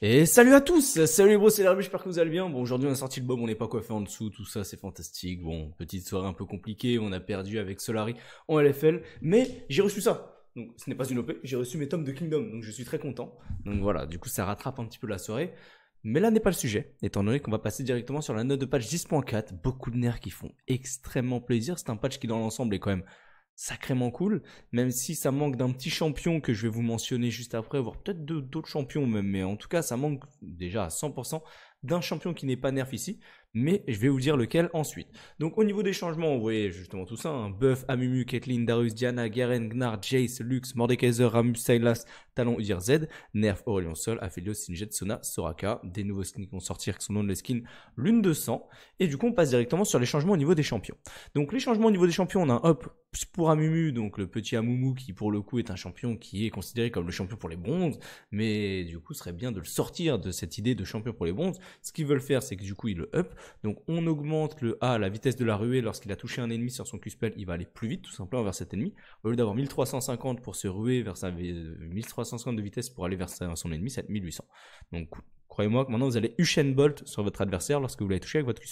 Et salut à tous, salut les bros, c'est l'herbe, j'espère que vous allez bien. Bon, aujourd'hui on a sorti le bob, on n'est pas coiffé en dessous, tout ça c'est fantastique. Bon, petite soirée un peu compliquée, on a perdu avec Solari en LFL, mais j'ai reçu ça. Donc ce n'est pas une OP, j'ai reçu mes tomes de Kingdom, donc je suis très content. Donc voilà, du coup ça rattrape un petit peu la soirée. Mais là n'est pas le sujet, étant donné qu'on va passer directement sur la note de patch 10.4, beaucoup de nerfs qui font extrêmement plaisir. C'est un patch qui dans l'ensemble est quand même sacrément cool, même si ça manque d'un petit champion que je vais vous mentionner juste après, voire peut-être d'autres champions même, mais en tout cas ça manque déjà à 100% d'un champion qui n'est pas nerf ici mais je vais vous dire lequel ensuite. Donc au niveau des changements, vous voyez justement tout ça, hein. Buff, Amumu, Caitlyn, Darius, Diana, Garen, Gnar, Jace, Lux, Mordekaiser, Ramus, Silas, Talon, Udir Z, Nerf, Aurelion Sol, Aphelios, Sinjet, Sona, Soraka, des nouveaux skins qui vont sortir qui sont nommés les skins l'une de sang et du coup on passe directement sur les changements au niveau des champions. Donc les changements au niveau des champions, on a un up pour Amumu, donc le petit Amumu qui pour le coup est un champion qui est considéré comme le champion pour les bronzes, mais du coup serait bien de le sortir de cette idée de champion pour les bronzes. Ce qu'ils veulent faire, c'est que du coup ils le up. Donc on augmente le A, la vitesse de la ruée, lorsqu'il a touché un ennemi sur son Cuspel, il va aller plus vite tout simplement vers cet ennemi. Au lieu d'avoir 1350 pour se ruer vers sa 1350 euh, de vitesse pour aller vers son ennemi, c'est 1800. Donc croyez-moi que maintenant vous allez Usain Bolt sur votre adversaire lorsque vous l'avez touché avec votre q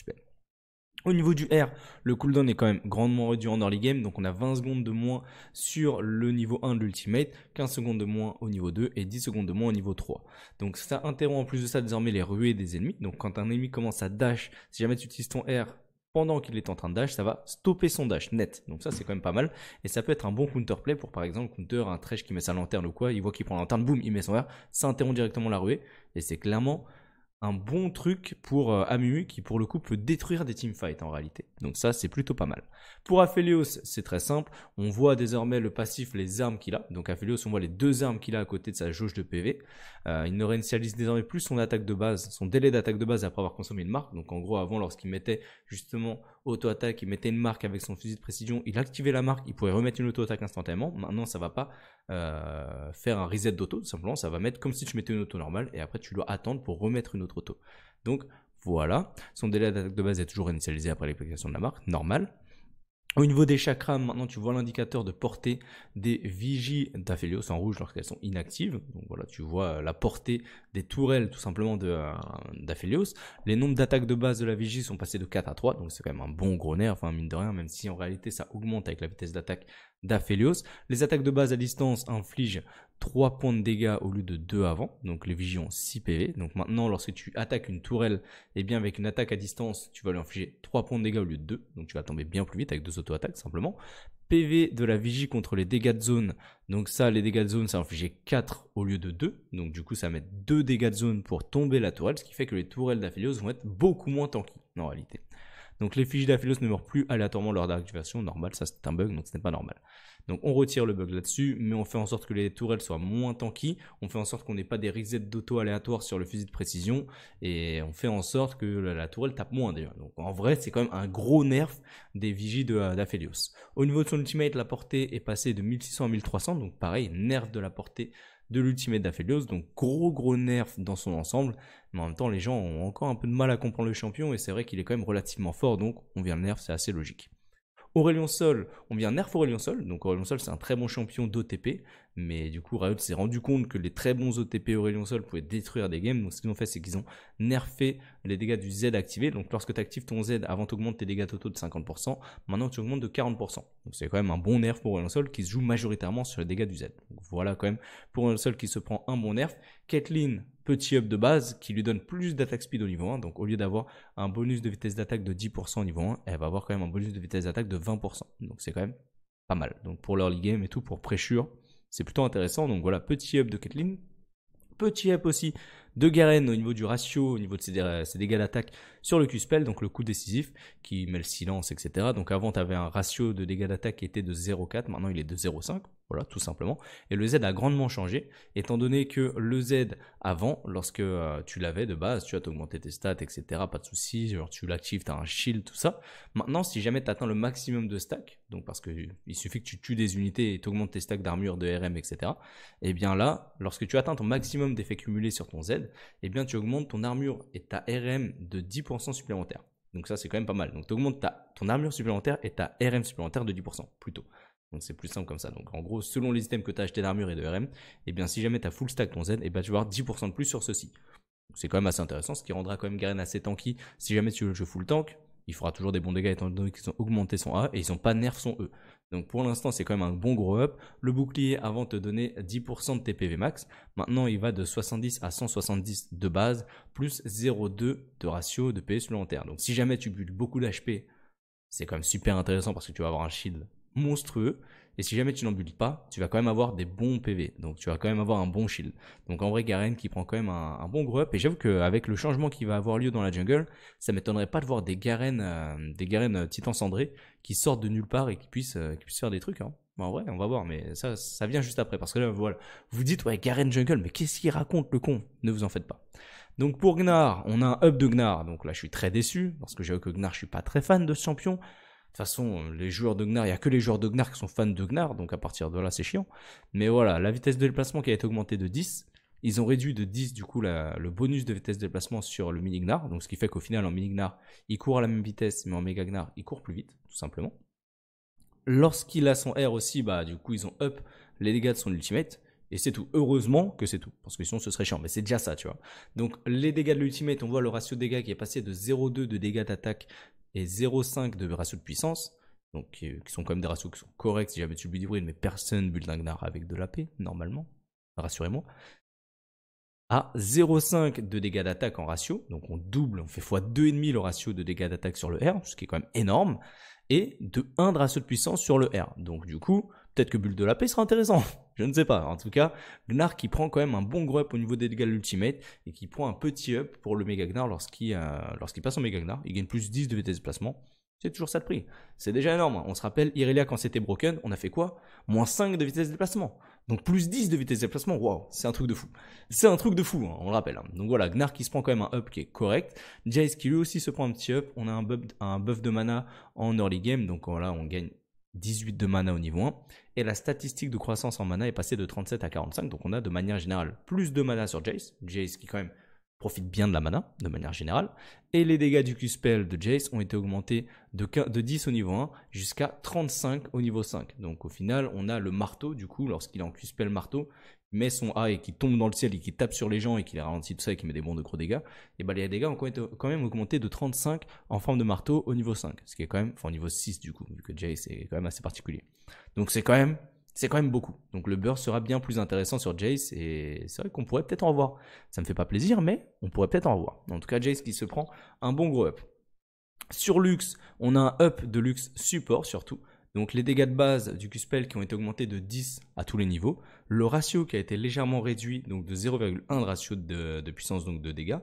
au niveau du R, le cooldown est quand même grandement réduit en early game, donc on a 20 secondes de moins sur le niveau 1 de l'ultimate, 15 secondes de moins au niveau 2 et 10 secondes de moins au niveau 3. Donc ça interrompt en plus de ça désormais les ruées des ennemis, donc quand un ennemi commence à dash, si jamais tu utilises ton R pendant qu'il est en train de dash, ça va stopper son dash net. Donc ça c'est quand même pas mal, et ça peut être un bon counterplay pour par exemple counter un trash qui met sa lanterne ou quoi, il voit qu'il prend la lanterne, boum, il met son R, ça interrompt directement la ruée, et c'est clairement un bon truc pour euh, Amumu qui pour le coup peut détruire des teamfights en réalité. Donc ça c'est plutôt pas mal. Pour Aphelios c'est très simple, on voit désormais le passif, les armes qu'il a. Donc Aphelios on voit les deux armes qu'il a à côté de sa jauge de PV. Euh, il ne réinitialise désormais plus son attaque de base, son délai d'attaque de base après avoir consommé une marque. Donc en gros avant lorsqu'il mettait justement auto-attaque, il mettait une marque avec son fusil de précision, il activait la marque, il pouvait remettre une auto-attaque instantanément. Maintenant, ça va pas euh, faire un reset d'auto, tout simplement, ça va mettre comme si tu mettais une auto normale et après tu dois attendre pour remettre une autre auto. Donc voilà, son délai d'attaque de base est toujours initialisé après l'application de la marque, normal. Au niveau des chakras, maintenant tu vois l'indicateur de portée des vigies d'aphelios en rouge lorsqu'elles sont inactives. Donc voilà, tu vois euh, la portée des tourelles tout simplement euh, d'Aphelios. Les nombres d'attaques de base de la vigie sont passés de 4 à 3, donc c'est quand même un bon gros nerf, enfin mine de rien, même si en réalité ça augmente avec la vitesse d'attaque d'Aphelios. Les attaques de base à distance infligent 3 points de dégâts au lieu de 2 avant. Donc les vigies ont 6 PV. Donc maintenant, lorsque tu attaques une tourelle, et eh bien avec une attaque à distance, tu vas lui infliger 3 points de dégâts au lieu de 2. Donc tu vas tomber bien plus vite avec deux auto-attaques simplement. PV de la vigie contre les dégâts de zone. Donc ça, les dégâts de zone, ça infligeait 4 au lieu de 2. Donc du coup, ça met 2 dégâts de zone pour tomber la tourelle, ce qui fait que les tourelles d'Aphelios vont être beaucoup moins tanky en réalité. Donc les fiches d'Aphelios ne meurent plus aléatoirement lors d'activation. Normal, ça c'est un bug, donc ce n'est pas normal. Donc on retire le bug là-dessus, mais on fait en sorte que les tourelles soient moins tanky, on fait en sorte qu'on n'ait pas des resets d'auto aléatoires sur le fusil de précision, et on fait en sorte que la, tourelle tape moins d'ailleurs. Donc en vrai, c'est quand même un gros nerf des vigies euh, d'Aphelios. Au niveau de son ultimate, la portée est passée de 1600 à 1300, donc pareil, nerf de la portée de l'ultimate d'Aphelios, donc gros gros nerf dans son ensemble, mais en même temps les gens ont encore un peu de mal à comprendre le champion et c'est vrai qu'il est quand même relativement fort, donc on vient le nerf, c'est assez logique. Aurélien Sol, on vient nerf Aurélien Sol. Donc Aurélien Sol, c'est un très bon champion d'OTP. Mais du coup, Riot s'est rendu compte que les très bons OTP Aurélien Sol pouvaient détruire des games. Donc, ce qu'ils ont fait, c'est qu'ils ont nerfé les dégâts du Z activé. Donc, lorsque tu actives ton Z, avant, tu augmentes tes dégâts totaux de 50%. Maintenant, tu augmentes de 40%. Donc, c'est quand même un bon nerf pour Aurélien Sol qui se joue majoritairement sur les dégâts du Z. Donc, voilà quand même pour Aurélien Sol qui se prend un bon nerf. Caitlyn, petit up de base qui lui donne plus d'attaque speed au niveau 1. Donc au lieu d'avoir un bonus de vitesse d'attaque de 10% au niveau 1, elle va avoir quand même un bonus de vitesse d'attaque de 20%. Donc c'est quand même pas mal. Donc pour l'early game et tout, pour pressure, c'est plutôt intéressant. Donc voilà, petit up de Caitlyn. Petit up aussi de Garen au niveau du ratio, au niveau de ses, ses dégâts d'attaque sur le Q-Spell, donc le coup décisif qui met le silence, etc. Donc avant, tu avais un ratio de dégâts d'attaque qui était de 0,4, maintenant il est de 0,5. Voilà, tout simplement. Et le Z a grandement changé, étant donné que le Z avant, lorsque euh, tu l'avais de base, tu as augmenté tes stats, etc. Pas de soucis, tu l'actives, tu as un shield, tout ça. Maintenant, si jamais tu atteins le maximum de stack, donc parce que il suffit que tu tues des unités et tu augmentes tes stacks d'armure, de RM, etc. Et eh bien là, lorsque tu atteins ton maximum d'effets cumulés sur ton Z, et eh bien tu augmentes ton armure et ta RM de 10% supplémentaire. Donc ça, c'est quand même pas mal. Donc tu augmentes ta, ton armure supplémentaire et ta RM supplémentaire de 10% plutôt. Donc c'est plus simple comme ça. Donc en gros, selon les items que tu as acheté d'armure et de RM, eh bien si jamais tu as full stack ton Z, et eh bien, tu vas avoir 10% de plus sur ceci. C'est quand même assez intéressant, ce qui rendra quand même Garen assez tanky. Si jamais tu veux le jeu full tank, il fera toujours des bons dégâts étant donné qu'ils ont augmenté son A et ils n'ont pas nerf son E. Donc pour l'instant, c'est quand même un bon gros up. Le bouclier avant te donnait 10% de TPV max. Maintenant, il va de 70 à 170 de base, plus 0,2 de ratio de PV e supplémentaire. Donc si jamais tu butes beaucoup d'HP, c'est quand même super intéressant parce que tu vas avoir un shield monstrueux. Et si jamais tu n'embulites pas, tu vas quand même avoir des bons PV. Donc tu vas quand même avoir un bon shield. Donc en vrai, Garen qui prend quand même un, bon groupe Et j'avoue qu'avec le changement qui va avoir lieu dans la jungle, ça m'étonnerait pas de voir des Garen, euh, des Garen euh, titans cendrés qui sortent de nulle part et qui puissent, euh, qui puissent faire des trucs. Hein. Bah, en vrai, on va voir. Mais ça, ça vient juste après. Parce que là, voilà, vous dites, ouais, Garen jungle, mais qu'est-ce qu'il raconte le con Ne vous en faites pas. Donc pour Gnar, on a un up de Gnar. Donc là, je suis très déçu. Parce que j'avoue que Gnar, je suis pas très fan de ce champion toute façon, euh, les joueurs de Gnar, il n'y a que les joueurs de Gnar qui sont fans de Gnar, donc à partir de là, c'est chiant. Mais voilà, la vitesse de déplacement qui a été augmentée de 10. Ils ont réduit de 10 du coup le bonus de vitesse de déplacement sur le mini Gnar, donc ce qui fait qu'au final en mini Gnar, il court à la même vitesse, mais en méga Gnar, il court plus vite, tout simplement. Lorsqu'il a son R aussi, bah du coup ils ont up les dégâts de son ultimate. Et c'est tout. Heureusement que c'est tout. Parce que sinon, ce serait chiant. Mais c'est déjà ça, tu vois. Donc, les dégâts de l'ultimate, on voit le ratio de dégâts qui est passé de 0,2 de dégâts d'attaque et 0,5 de ratio de puissance, donc qui, sont quand même des ratios qui sont corrects si jamais tu build bruit, mais personne bulle avec de la paix, normalement, rassurez-moi, à 0,5 de dégâts d'attaque en ratio, donc on double, on fait x2,5 le ratio de dégâts d'attaque sur le R, ce qui est quand même énorme, et de 1 de ratio de puissance sur le R. Donc du coup, peut-être que bulle de la paix sera intéressant. Je ne sais pas. En tout cas, Gnar qui prend quand même un bon gros up au niveau des dégâts l'ultimate et qui prend un petit up pour le méga Gnar euh, lorsqu'il passe en méga Gnar. Il gagne plus 10 de vitesse de placement C'est toujours ça de prix. C'est déjà énorme. On se rappelle, Irelia, quand c'était broken, on a fait quoi Moins 5 de vitesse de placement Donc plus 10 de vitesse de placement waouh, c'est un truc de fou. C'est un truc de fou, hein, on le rappelle. Hein. Donc voilà, Gnar qui se prend quand même un up qui est correct. Jace qui lui aussi se prend un petit up. On a un buff, un buff de mana en early game, donc voilà, on gagne 18 de mana au niveau 1. Et la statistique de croissance en mana est passée de 37 à 45. Donc on a de manière générale plus de mana sur Jace. Jace qui quand même profite bien de la mana, de manière générale. Et les dégâts du Q-Spell de Jace ont été augmentés de, de 10 au niveau 1 jusqu'à 35 au niveau 5. Donc au final, on a le marteau, du coup, lorsqu'il est en Q-Spell marteau, il met son A et qui tombe dans le ciel et qui tape sur les gens et qui les ralentit tout ça et qui met des bons de gros dégâts, et bah les dégâts ont quand même augmenté de 35 en forme de marteau au niveau 5. Ce qui est quand même, au niveau 6 du coup, vu que Jace est quand même assez particulier. Donc c'est quand même c'est quand même beaucoup. Donc le beurre sera bien plus intéressant sur Jace et c'est vrai qu'on pourrait peut-être en revoir. Ça me fait pas plaisir, mais on pourrait peut-être en revoir. En tout cas, Jace qui se prend un bon gros up. Sur Lux, on a un up de Lux support surtout. Donc les dégâts de base du Q-Spell qui ont été augmentés de 10 à tous les niveaux, le ratio qui a été légèrement réduit, donc de 0,1 de ratio de, de, puissance donc de dégâts,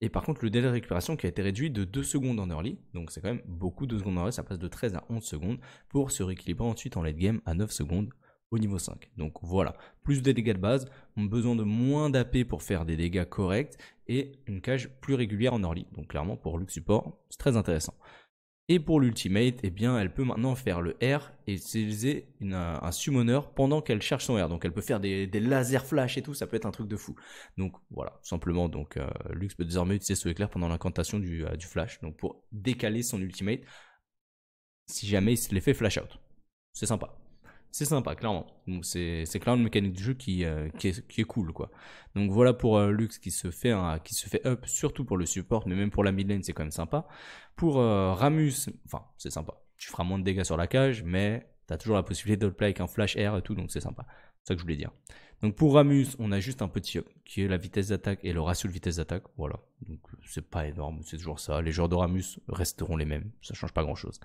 et par contre le délai de récupération qui a été réduit de 2 secondes en early, donc c'est quand même beaucoup de secondes en early, ça passe de 13 à 11 secondes, pour se rééquilibrer ensuite en late game à 9 secondes au niveau 5. Donc voilà, plus des dégâts de base, on besoin de moins d'AP pour faire des dégâts corrects et une cage plus régulière en Orly. Donc clairement pour Lux Support, c'est très intéressant. Et pour l'ultimate, eh bien, elle peut maintenant faire le R et utiliser un summoner pendant qu'elle cherche son R. Donc elle peut faire des, lasers flash et tout, ça peut être un truc de fou. Donc voilà, simplement, donc euh, Lux peut désormais utiliser ce éclair pendant l'incantation du, euh, du, flash, donc pour décaler son ultimate si jamais il se l'effet flash out. C'est sympa c'est sympa, clairement. C'est clairement une mécanique du jeu qui, euh, qui, est, cool, quoi. Donc voilà pour euh, Lux qui se, fait qui se fait up, surtout pour le support, mais même pour la mid lane, c'est quand même sympa. Pour euh, Ramus, enfin, c'est sympa. Tu feras moins de dégâts sur la cage, mais tu as toujours la possibilité de play avec un flash air et tout, donc c'est sympa. C'est ça que je voulais dire. Donc pour Ramus, on a juste un petit up, qui est la vitesse d'attaque et le ratio de vitesse d'attaque. Voilà. Donc c'est pas énorme, c'est toujours ça. Les joueurs de Ramus resteront les mêmes. Ça change pas grand chose.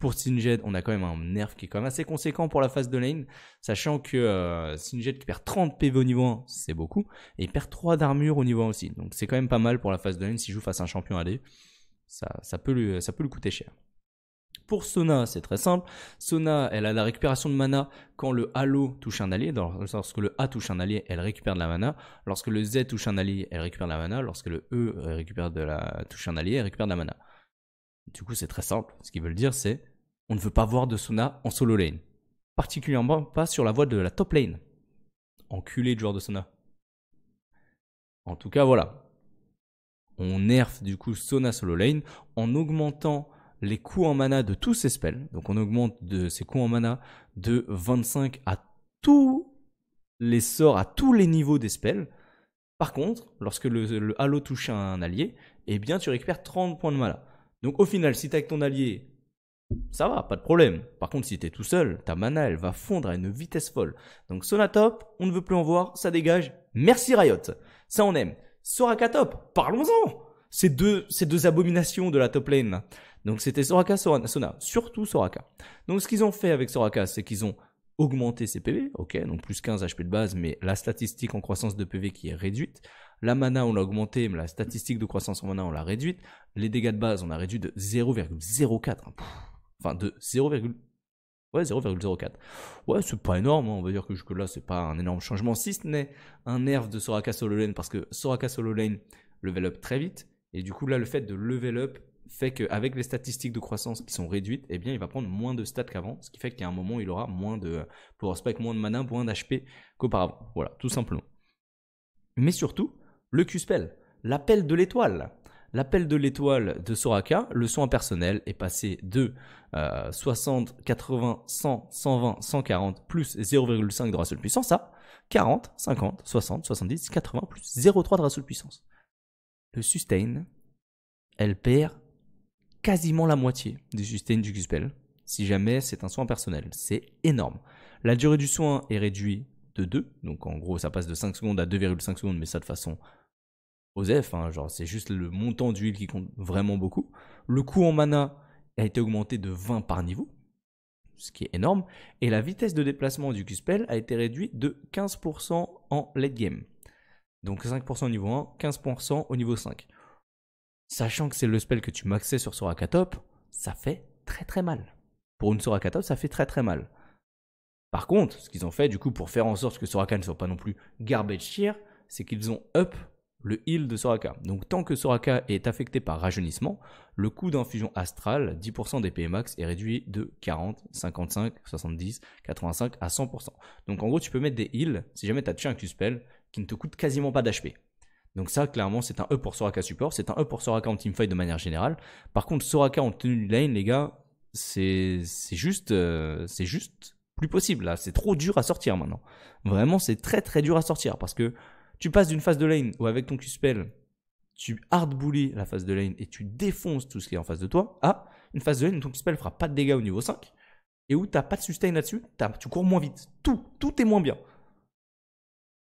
Pour Singed, on a quand même un nerf qui est quand même assez conséquent pour la phase de lane, sachant que euh, Singed qui perd 30 PV au niveau 1, c'est beaucoup, et il perd 3 d'armure au niveau 1 aussi. Donc c'est quand même pas mal pour la phase de lane si je joue face à un champion AD. Ça, ça, peut, lui, coûter cher. Pour Sona, c'est très simple. Sona, elle a la récupération de mana quand le halo touche un allié. lorsque le A touche un allié, elle récupère de la mana. Lorsque le Z touche un allié, elle récupère de la mana. Lorsque le E récupère de la... touche un allié, elle récupère de la mana. Du coup, c'est très simple. Ce qu'ils veulent dire, c'est on ne veut pas voir de Sona en solo lane. Particulièrement pas sur la voie de la top lane. Enculé de joueur de Sona. En tout cas, voilà. On nerf du coup Sona solo lane en augmentant les coûts en mana de tous ses spells. Donc on augmente de, ses coûts en mana de 25 à tous les sorts, à tous les niveaux des spells. Par contre, lorsque le, halo touche un allié, eh bien tu récupères 30 points de mana. Donc au final, si tu avec ton allié, ça va, pas de problème. Par contre, si t'es tout seul, ta mana, elle va fondre à une vitesse folle. Donc top, on ne veut plus en voir, ça dégage. Merci Riot. Ça, on aime. Soraka Top, parlons-en ces deux, ces deux abominations de la top lane. Donc c'était Soraka, Sorana, Sona, surtout Soraka. Donc ce qu'ils ont fait avec Soraka, c'est qu'ils ont augmenté ses PV, ok, donc plus 15 HP de base, mais la statistique en croissance de PV qui est réduite. La mana, on l'a augmenté, mais la statistique de croissance en mana, on l'a réduite. Les dégâts de base, on a réduit de 0,04. Enfin, de 0, ouais, 0,04. Ouais, c'est pas énorme. Hein, on va dire que jusque-là, c'est pas un énorme changement. Si ce n'est un nerf de Soraka Solo Lane, parce que Soraka Solo Lane level up très vite. Et du coup, là, le fait de level up fait qu'avec les statistiques de croissance qui sont réduites, eh bien, il va prendre moins de stats qu'avant, ce qui fait qu'à un moment, il aura moins de power spec, moins de mana, moins d'HP qu'auparavant. Voilà, tout simplement. Mais surtout, le Q-Spell, l'appel de l'étoile. L'appel de l'étoile de Soraka, le soin personnel, est passé de 60, 80, 100, 120, 140 plus 0,5 de puissance à 40, 50, 60, 70, 80 plus 0,3 de puissance. Le sustain, elle perd quasiment la moitié du sustain du Guspel, si jamais c'est un soin personnel. C'est énorme. La durée du soin est réduite de 2, donc en gros ça passe de 5 secondes à 2,5 secondes, mais ça de façon Joseph, hein, genre c'est juste le montant d'huile qui compte vraiment beaucoup. Le coût en mana a été augmenté de 20 par niveau, ce qui est énorme, et la vitesse de déplacement du Q-Spell a été réduite de 15% en late game. Donc 5% au niveau 1, 15% au niveau 5. Sachant que c'est le spell que tu maxais sur Soraka Top, ça fait très très mal. Pour une Soraka Top, ça fait très très mal. Par contre, ce qu'ils ont fait du coup pour faire en sorte que Soraka ne soit pas non plus garbage tier, c'est qu'ils ont up le heal de Soraka. Donc tant que Soraka est affecté par rajeunissement, le coût d'infusion astrale, 10% des PMAX, est réduit de 40, 55, 70, 85 à 100%. Donc en gros, tu peux mettre des heals si jamais tu as tué un Q-spell qui ne te coûte quasiment pas d'HP. Donc ça, clairement, c'est un E pour Soraka support, c'est un E pour Soraka en teamfight de manière générale. Par contre, Soraka en tenue lane, les gars, c'est juste, euh, c'est juste plus possible là. C'est trop dur à sortir maintenant. Vraiment, c'est très très dur à sortir parce que tu passes d'une phase de lane où avec ton Q-Spell, tu hard la phase de lane et tu défonces tout ce qui est en face de toi, à une phase de lane où ton Q-Spell fera pas de dégâts au niveau 5 et où tu n'as pas de sustain là-dessus, tu cours moins vite. Tout, tout est moins bien.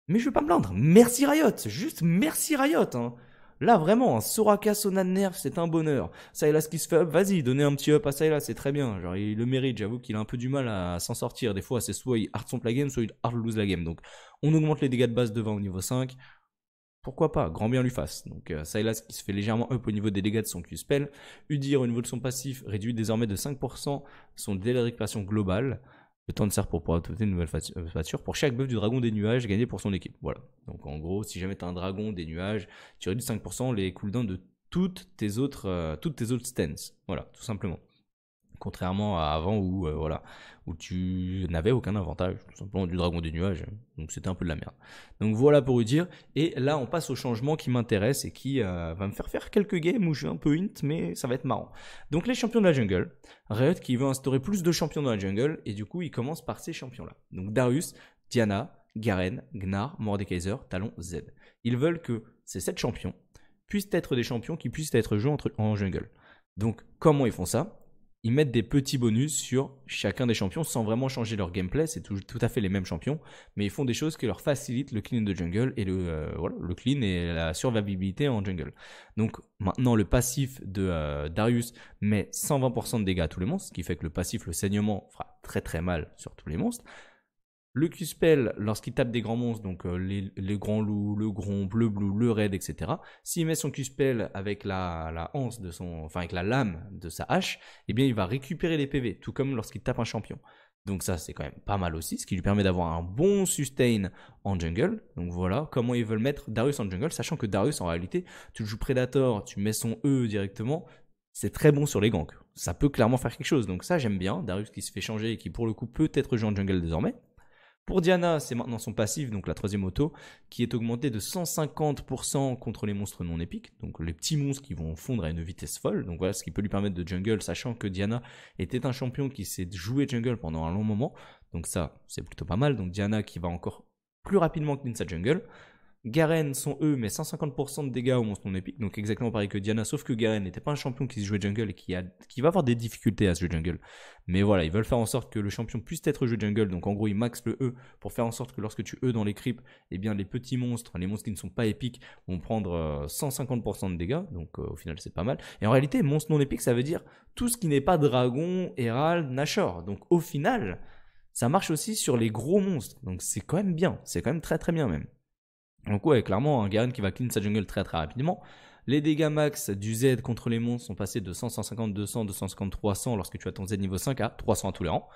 Mais je vais pas me plaindre. Merci Riot, juste merci Riot. Hein. Là, vraiment, un Soraka Sona nerf, c'est un bonheur. Silas qui se fait up, vas-y, donnez un petit up à Silas, c'est très bien. Genre, il le mérite, j'avoue qu'il a un peu du mal à s'en sortir. Des fois, c'est soit il hard son la game, soit il hard lose la game. Donc, on augmente les dégâts de base de 20 au niveau 5. Pourquoi pas Grand bien lui fasse. Donc, euh, qui se fait légèrement up au niveau des dégâts de son Q-Spell. Udir au niveau de son passif réduit désormais de 5% son délai de récupération globale. Le temps de serre pour pouvoir adopter une nouvelle facture euh, pour chaque buff du dragon des nuages gagné pour son équipe. Voilà. Donc en gros, si jamais tu as un dragon des nuages, tu réduis 5% les cooldowns de toutes tes autres, euh, toutes tes autres stands. Voilà, tout simplement. Contrairement à avant où, euh, voilà, où tu n'avais aucun avantage, tout simplement du dragon des nuages. Donc c'était un peu de la merde. Donc voilà pour vous dire. Et là, on passe au changement qui m'intéresse et qui euh, va me faire faire quelques games où je suis un peu hint, mais ça va être marrant. Donc les champions de la jungle. Riot qui veut instaurer plus de champions dans la jungle. Et du coup, il commence par ces champions-là. Donc Darius, Diana, Garen, Gnar, Mordekaiser, Talon, Z. Ils veulent que ces sept champions puissent être des champions qui puissent être joués en jungle. Donc, comment ils font ça ils mettent des petits bonus sur chacun des champions sans vraiment changer leur gameplay. C'est tout, tout, à fait les mêmes champions, mais ils font des choses qui leur facilitent le clean de jungle et le, euh, le clean et la survivabilité en jungle. Donc maintenant, le passif de euh, Darius met 120% de dégâts à tous les monstres, ce qui fait que le passif, le saignement, fera très très mal sur tous les monstres. Le Q-Spell, lorsqu'il tape des grands monstres, donc euh, les, grands loups, le gromp, le blue, le raid, etc., s'il met son q avec la, hanse de son, enfin avec la lame de sa hache, eh bien il va récupérer les PV, tout comme lorsqu'il tape un champion. Donc ça, c'est quand même pas mal aussi, ce qui lui permet d'avoir un bon sustain en jungle. Donc voilà comment ils veulent mettre Darius en jungle, sachant que Darius, en réalité, tu le joues Predator, tu mets son E directement, c'est très bon sur les ganks. Ça peut clairement faire quelque chose. Donc ça, j'aime bien. Darius qui se fait changer et qui, pour le coup, peut être joué en jungle désormais. Pour Diana, c'est maintenant son passif, donc la troisième auto, qui est augmentée de 150% contre les monstres non épiques, donc les petits monstres qui vont fondre à une vitesse folle. Donc voilà ce qui peut lui permettre de jungle, sachant que Diana était un champion qui s'est joué jungle pendant un long moment. Donc ça, c'est plutôt pas mal. Donc Diana qui va encore plus rapidement que Ninsa Jungle. Garen, son E, met 150% de dégâts au monstre non épique, donc exactement pareil que Diana, sauf que Garen n'était pas un champion qui se jouait jungle et qui, va avoir des difficultés à se jouer jungle. Mais voilà, ils veulent faire en sorte que le champion puisse être joué jungle, donc en gros, ils maxent le E pour faire en sorte que lorsque tu E dans les creeps, eh bien, les petits monstres, les monstres qui ne sont pas épiques, vont prendre 150% euh, de dégâts, donc euh, au final, c'est pas mal. Et en réalité, monstre non épique, ça veut dire tout ce qui n'est pas dragon, Hérald, Nashor. Donc au final, ça marche aussi sur les gros monstres, donc c'est quand même bien, c'est quand même très très bien même. Donc ouais, clairement, un Garen qui va clean sa jungle très très rapidement. Les dégâts max du Z contre les monstres sont passés de 100, 150, 200, 250, 300 lorsque tu as ton Z niveau 5 à 300 à tous les rangs.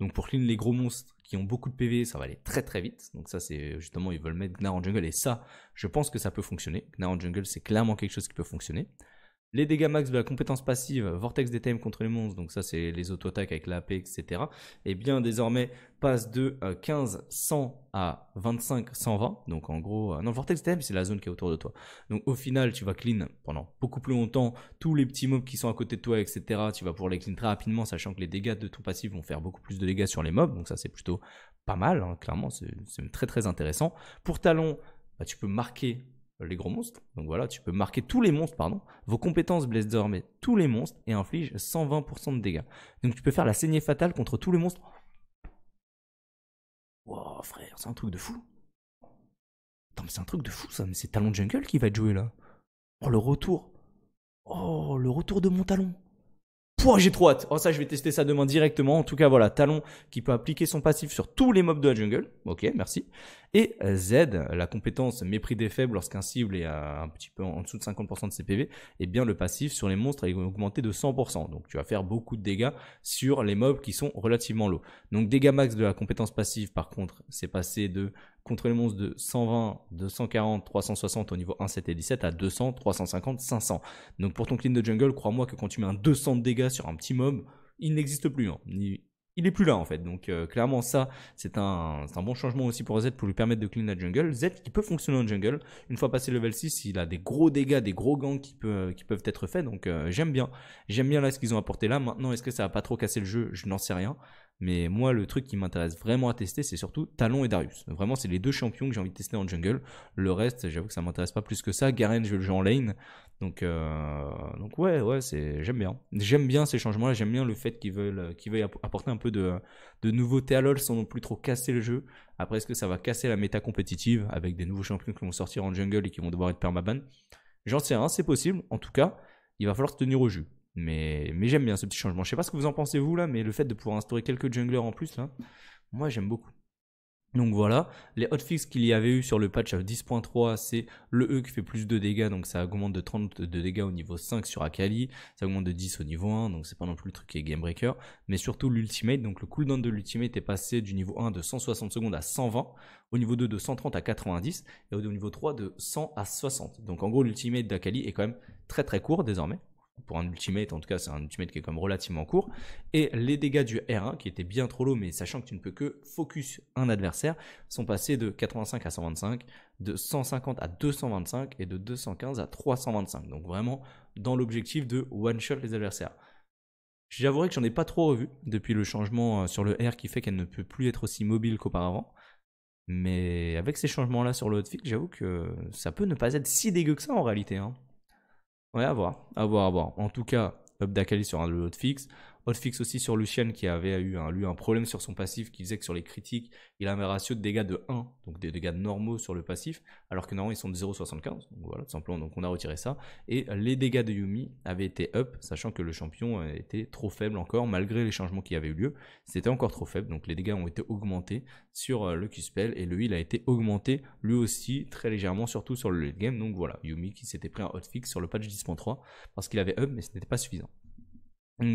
Donc pour clean les gros monstres qui ont beaucoup de PV, ça va aller très très vite. Donc ça c'est justement, ils veulent mettre Gnar en jungle et ça, je pense que ça peut fonctionner. Gnar en jungle, c'est clairement quelque chose qui peut fonctionner les dégâts max de la compétence passive, Vortex des thèmes contre les monstres, donc ça c'est les auto-attaques avec l'AP, etc. Et eh bien désormais passe de 15, euh, 100 à 25, 120. Donc en gros, euh, non, Vortex des c'est la zone qui est autour de toi. Donc au final, tu vas clean pendant beaucoup plus longtemps tous les petits mobs qui sont à côté de toi, etc. Tu vas pouvoir les clean très rapidement, sachant que les dégâts de ton passif vont faire beaucoup plus de dégâts sur les mobs. Donc ça c'est plutôt pas mal, hein, clairement, c'est très très intéressant. Pour talon, bah, tu peux marquer les gros monstres. Donc voilà, tu peux marquer tous les monstres, pardon. Vos compétences blessent désormais tous les monstres et infligent 120% de dégâts. Donc tu peux faire la saignée fatale contre tous les monstres. oh frère, c'est un truc de fou. Attends, mais c'est un truc de fou ça, mais c'est Talon Jungle qui va être joué là. Oh, le retour. Oh, le retour de mon talon. Pouah, j'ai trop hâte. Oh, ça, je vais tester ça demain directement. En tout cas, voilà, Talon qui peut appliquer son passif sur tous les mobs de la jungle. Ok, merci. Et euh, Z, la compétence mépris des faibles lorsqu'un cible est un petit peu en dessous de 50% de CPV. Eh bien, le passif sur les monstres est augmenté de 100%. Donc, tu vas faire beaucoup de dégâts sur les mobs qui sont relativement low. Donc, dégâts max de la compétence passive, par contre, c'est passé de contre les monstres de 120, 240, 360 au niveau 1, 7 et 17 à 200, 350, 500. Donc pour ton clean de jungle, crois-moi que quand tu mets un 200 de dégâts sur un petit mob, il n'existe plus. Hein. Il, n'est est plus là en fait. Donc euh, clairement ça, c'est un, bon changement aussi pour Z pour lui permettre de clean la jungle. Z qui peut fonctionner en jungle. Une fois passé level 6, il a des gros dégâts, des gros gangs qui, qui peuvent être faits. Donc euh, j'aime bien. J'aime bien là ce qu'ils ont apporté là. Maintenant, est-ce que ça va pas trop casser le jeu Je n'en sais rien. Mais moi, le truc qui m'intéresse vraiment à tester, c'est surtout Talon et Darius. Vraiment, c'est les deux champions que j'ai envie de tester en jungle. Le reste, j'avoue que ça m'intéresse pas plus que ça. Garen, je le jouer en lane. Donc, euh, donc ouais, ouais, j'aime bien. J'aime bien ces changements-là. J'aime bien le fait qu'ils veulent, euh, qu'ils apporter un peu de, de nouveauté à LoL sans non plus trop casser le jeu. Après, est-ce que ça va casser la méta compétitive avec des nouveaux champions qui vont sortir en jungle et qui vont devoir être permaban J'en sais rien, c'est possible. En tout cas, il va falloir se tenir au jus. Mais, j'aime bien ce petit changement. Je sais pas ce que vous en pensez vous là, mais le fait de pouvoir instaurer quelques junglers en plus là, moi j'aime beaucoup. Donc voilà, les hotfix qu'il y avait eu sur le patch 10.3, c'est le E qui fait plus de dégâts, donc ça augmente de 30 de dégâts au niveau 5 sur Akali, ça augmente de 10 au niveau 1, donc c'est pas non plus le truc qui est game breaker, mais surtout l'ultimate, donc le cooldown de l'ultimate est passé du niveau 1 de 160 secondes à 120, au niveau 2 de 130 à 90, et au niveau 3 de 100 à 60. Donc en gros l'ultimate d'Akali est quand même très très court désormais pour un ultimate, en tout cas c'est un ultimate qui est quand relativement court, et les dégâts du R1, qui était bien trop low, mais sachant que tu ne peux que focus un adversaire, sont passés de 85 à 125, de 150 à 225, et de 215 à 325. Donc vraiment dans l'objectif de one-shot les adversaires. J'avouerai que j'en ai pas trop revu depuis le changement euh, sur le R qui fait qu'elle ne peut plus être aussi mobile qu'auparavant. Mais avec ces changements-là sur le hotfix, j'avoue que ça peut ne pas être si dégueu que ça en réalité. Hein. Ouais, à voir, à voir, à voir. En tout cas, Updakali sur un de fixe. Hotfix aussi sur Lucien qui avait eu un, un problème sur son passif qui faisait que sur les critiques, il avait un ratio de dégâts de 1, donc des dégâts normaux sur le passif, alors que normalement ils sont de 0,75. Donc voilà, tout simplement, donc on a retiré ça. Et les dégâts de Yumi avaient été up, sachant que le champion euh, était trop faible encore, malgré les changements qui avaient eu lieu. C'était encore trop faible, donc les dégâts ont été augmentés sur euh, le Q-Spell et le heal a été augmenté lui aussi très légèrement, surtout sur le late game. Donc voilà, Yumi qui s'était pris un hotfix sur le patch 10.3 parce qu'il avait up, mais ce n'était pas suffisant.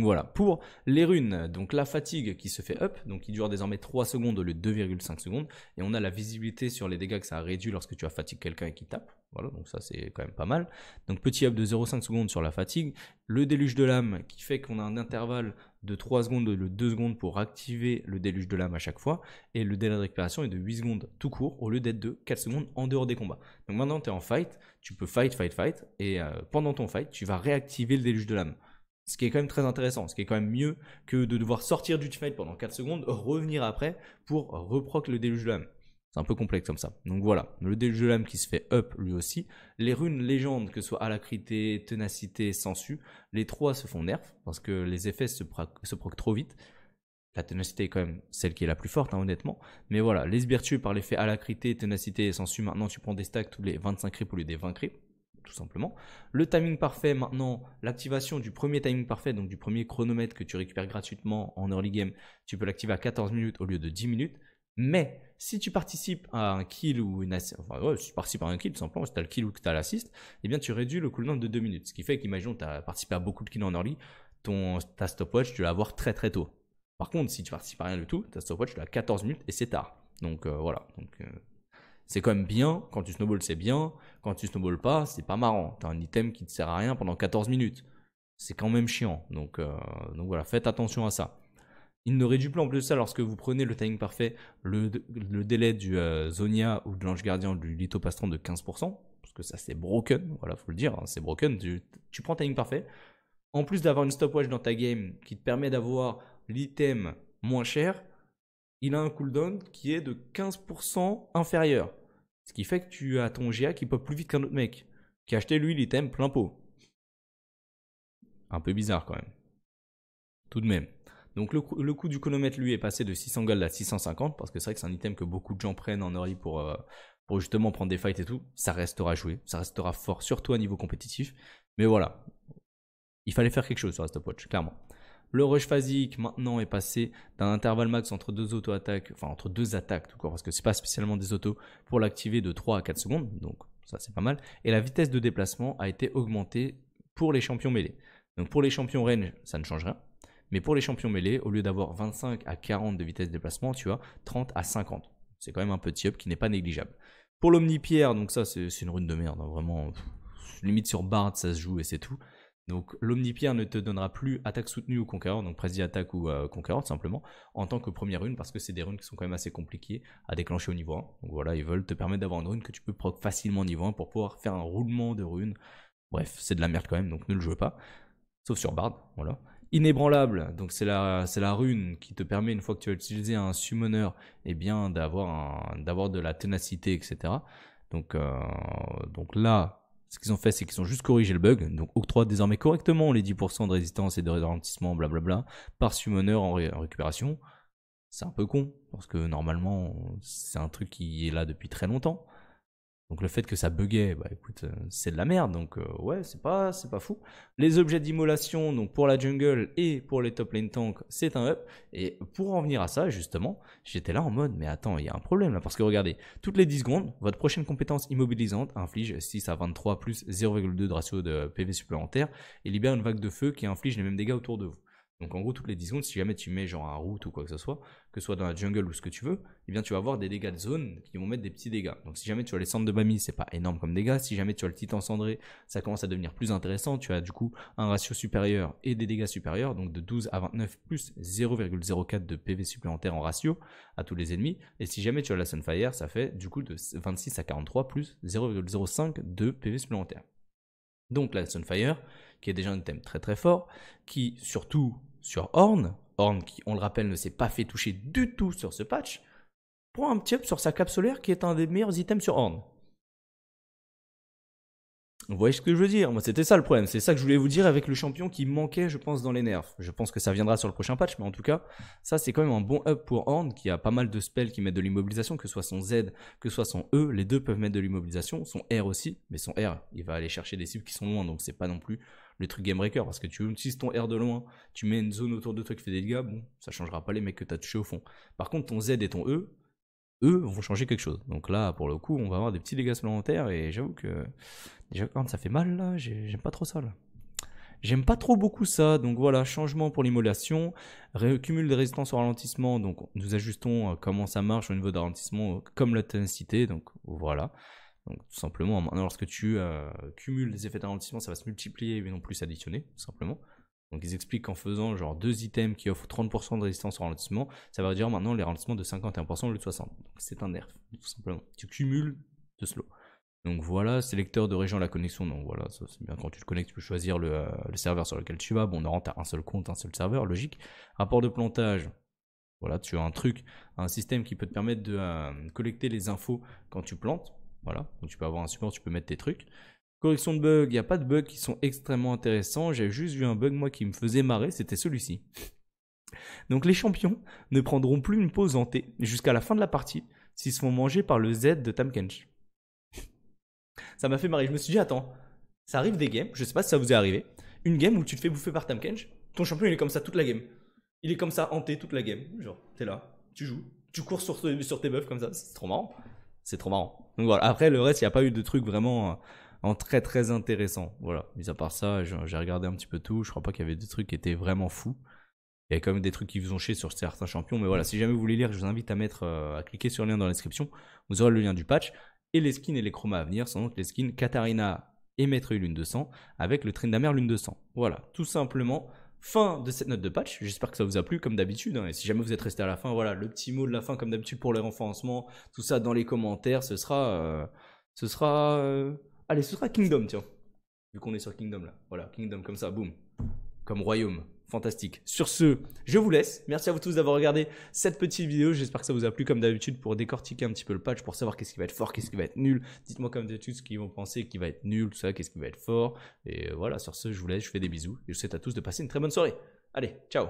Voilà, pour les runes, donc la fatigue qui se fait up, donc qui dure désormais 3 secondes au lieu de 2,5 secondes, et on a la visibilité sur les dégâts que ça réduit lorsque tu as fatigué quelqu'un et qu'il tape, voilà, donc ça c'est quand même pas mal. Donc petit up de 0,5 secondes sur la fatigue, le déluge de l'âme qui fait qu'on a un intervalle de 3 secondes de 2 secondes pour activer le déluge de l'âme à chaque fois, et le délai de récupération est de 8 secondes tout court au lieu d'être de 4 secondes en dehors des combats. Donc maintenant tu es en fight, tu peux fight, fight, fight, et euh, pendant ton fight, tu vas réactiver le déluge de l'âme. Ce qui est quand même très intéressant, ce qui est quand même mieux que de devoir sortir du fight pendant 4 secondes, revenir après pour reproc le déluge de l'âme. C'est un peu complexe comme ça. Donc voilà, le déluge de l'âme qui se fait up lui aussi. Les runes légendes, que ce soit alacrité, ténacité, sensu, les trois se font nerf parce que les effets se, proc, trop vite. La ténacité est quand même celle qui est la plus forte, hein, honnêtement. Mais voilà, les vertueux par l'effet alacrité, ténacité et sensu, maintenant tu prends des stacks tous les 25 cris pour lieu des 20 cris tout simplement. Le timing parfait, maintenant, l'activation du premier timing parfait, donc du premier chronomètre que tu récupères gratuitement en early game, tu peux l'activer à 14 minutes au lieu de 10 minutes. Mais si tu participes à un kill ou une assist, enfin si tu participes à un kill tout simplement, si tu as le kill ou que tu as l'assist, eh bien tu réduis le cooldown de 2 minutes. Ce qui fait qu'imagine tu as participé à beaucoup de kills en early, ton, ta stopwatch tu vas avoir très très tôt. Par contre, si tu participes à rien du tout, ta stopwatch tu l'as 14 minutes et c'est tard. Donc euh, voilà, donc euh, c'est quand même bien, quand tu snowballs, c'est bien. Quand tu snowballs pas, c'est pas marrant. T'as un item qui te sert à rien pendant 14 minutes. C'est quand même chiant. Euh, donc, voilà, faites attention à ça. Il ne réduit plus en plus ça lorsque vous prenez le timing parfait, le, délai du euh, Zonia ou de l'ange gardien du lithopastron de 15%, parce que ça c'est broken, voilà, faut le dire, hein, c'est broken. tu prends timing parfait. En plus d'avoir une stopwatch dans ta game qui te permet d'avoir l'item moins cher, il a un cooldown qui est de 15% inférieur. Ce qui fait que tu as ton GA qui pop plus vite qu'un autre mec, qui a acheté lui l'item plein pot. Un peu bizarre quand même. Tout de même. Donc le, coût du chronomètre lui est passé de 600 gold à 650, parce que c'est vrai que c'est un item que beaucoup de gens prennent en early pour, euh, pour justement prendre des fights et tout. Ça restera joué, ça restera fort, surtout à niveau compétitif. Mais voilà, il fallait faire quelque chose sur la stopwatch, clairement. Le rush phasique maintenant est passé d'un intervalle max entre deux auto-attaques, enfin entre deux attaques tout court, parce que c'est pas spécialement des autos, pour l'activer de 3 à 4 secondes, donc ça c'est pas mal. Et la vitesse de déplacement a été augmentée pour les champions mêlés. Donc pour les champions range, ça ne change rien. Mais pour les champions mêlés, au lieu d'avoir 25 à 40 de vitesse de déplacement, tu as 30 à 50. C'est quand même un petit up qui n'est pas négligeable. Pour l'omnipierre, donc ça c'est une rune de merde, hein, vraiment, limite sur Bard ça se joue et c'est tout. Donc l'Omnipierre ne te donnera plus attaque soutenue ou conquérante, donc presse attaque ou euh, conquérante, simplement, en tant que première rune, parce que c'est des runes qui sont quand même assez compliquées à déclencher au niveau 1. Donc voilà, ils veulent te permettre d'avoir une rune que tu peux proc facilement au niveau 1 pour pouvoir faire un roulement de runes. Bref, c'est de la merde quand même, donc ne le jouez pas. Sauf sur Bard, voilà. Inébranlable, donc c'est la, la rune qui te permet, une fois que tu as utilisé un summoner, eh bien d'avoir, d'avoir de la ténacité, etc. Donc, euh, donc là, ce qu'ils ont fait, c'est qu'ils ont juste corrigé le bug, donc octroie désormais correctement les 10% de résistance et de ralentissement, blablabla, par summoner en, en récupération. C'est un peu con, parce que normalement, c'est un truc qui est là depuis très longtemps. Donc le fait que ça buguait, bah écoute, euh, c'est de la merde, donc euh, ouais, c'est pas, c'est pas fou. Les objets d'immolation, donc pour la jungle et pour les top lane tank, c'est un up. Et pour en venir à ça, justement, j'étais là en mode, mais attends, il y a un problème là, parce que regardez, toutes les 10 secondes, votre prochaine compétence immobilisante inflige 6 à 23 plus 0,2 de ratio de PV supplémentaire et libère une vague de feu qui inflige les mêmes dégâts autour de vous. Donc en gros, toutes les 10 secondes, si jamais tu mets genre un route ou quoi que ce soit, que ce soit dans la jungle ou ce que tu veux, eh bien tu vas avoir des dégâts de zone qui vont mettre des petits dégâts. Donc si jamais tu as les centres de Bami, c'est pas énorme comme dégâts. Si jamais tu as le titan cendré, ça commence à devenir plus intéressant. Tu as du coup un ratio supérieur et des dégâts supérieurs, donc de 12 à 29 plus 0,04 de PV supplémentaire en ratio à tous les ennemis. Et si jamais tu as la Sunfire, ça fait du coup de 26 à 43 plus 0,05 de PV supplémentaire. Donc la Sunfire, qui est déjà un thème très très fort, qui surtout sur Horn, Horn qui on le rappelle ne s'est pas fait toucher du tout sur ce patch, prend un petit up sur sa cape solaire qui est un des meilleurs items sur Horn. Vous voyez ce que je veux dire Moi, c'était ça le problème. C'est ça que je voulais vous dire avec le champion qui manquait, je pense, dans les nerfs. Je pense que ça viendra sur le prochain patch, mais en tout cas, ça, c'est quand même un bon up pour Horn, qui a pas mal de spells qui mettent de l'immobilisation, que ce soit son Z, que ce soit son E. Les deux peuvent mettre de l'immobilisation. Son R aussi, mais son R, il va aller chercher des cibles qui sont loin, donc c'est pas non plus le truc Game Breaker. Parce que tu utilises ton R de loin, tu mets une zone autour de toi qui fait des dégâts, bon, ça changera pas les mecs que t'as touchés au fond. Par contre, ton Z et ton E, eux vont changer quelque chose. Donc là, pour le coup, on va avoir des petits dégâts supplémentaires et j'avoue que déjà quand ça fait mal là, j'aime pas trop ça là. J'aime pas trop beaucoup ça, donc voilà, changement pour l'immolation, cumule des résistance au ralentissement, donc nous ajustons euh, comment ça marche au niveau de ralentissement, euh, comme la tenacité, donc voilà. Donc tout simplement, maintenant lorsque tu euh, cumules des effets de ralentissement, ça va se multiplier mais non plus additionner tout simplement. Donc ils expliquent qu'en faisant genre deux items qui offrent 30% de résistance au ralentissement, ça va dire maintenant les ralentissements de 51% au lieu de 60. Donc c'est un nerf, tout simplement. Tu cumules de slow. Donc voilà, sélecteur de région à la connexion, donc voilà, c'est bien quand tu te connectes, tu peux choisir euh, le, serveur sur lequel tu vas. Bon, on rentre à un seul compte, un seul serveur, logique. Rapport de plantage, voilà, tu as un truc, un système qui peut te permettre de euh, collecter les infos quand tu plantes. Voilà, donc tu peux avoir un support, tu peux mettre tes trucs. Correction de bug, il n'y a pas de bugs qui sont extrêmement intéressants. J'ai juste vu un bug, moi, qui me faisait marrer, c'était celui-ci. Donc les champions ne prendront plus une pause en jusqu'à la fin de la partie s'ils sont font manger par le Z de Tamkench. ça m'a fait marrer. Je me suis dit, attends, ça arrive des games, je sais pas si ça vous est arrivé, une game où tu te fais bouffer par Tamkench, ton champion il est comme ça toute la game. Il est comme ça hanté toute la game. Genre, t'es là, tu joues, tu cours sur, sur tes buffs comme ça, c'est trop marrant. C'est trop marrant. Donc voilà, après le reste, il n'y a pas eu de truc vraiment. Euh, en très très intéressant. Voilà, mis à part ça, j'ai regardé un petit peu tout. Je crois pas qu'il y avait des trucs qui étaient vraiment fous. Il y a quand même des trucs qui vous ont chier sur certains champions. Mais voilà, mm. si jamais vous voulez lire, je vous invite à mettre, euh, à cliquer sur le lien dans la description. Vous aurez le lien du patch. Et les skins et les chromas à venir sont donc les skins Katarina et Maître Lune de Sang avec le Trindamer Lune de Sang. Voilà, tout simplement. Fin de cette note de patch. J'espère que ça vous a plu comme d'habitude. Hein. Et si jamais vous êtes resté à la fin, voilà, le petit mot de la fin comme d'habitude pour les renforcements, tout ça dans les commentaires, ce sera, euh, ce sera. Euh, Allez, ce sera Kingdom, tiens. Vu qu'on est sur Kingdom là. Voilà, Kingdom comme ça, boum. Comme royaume. Fantastique. Sur ce, je vous laisse. Merci à vous tous d'avoir regardé cette petite vidéo. J'espère que ça vous a plu comme d'habitude pour décortiquer un petit peu le patch, pour savoir qu'est-ce qui va être fort, qu'est-ce qui va être nul. Dites-moi comme d'habitude ce qu'ils vont penser qui va être nul, tout ça, qu'est-ce qui va être fort. Et voilà, sur ce, je vous laisse, je fais des bisous. Et je vous souhaite à tous de passer une très bonne soirée. Allez, ciao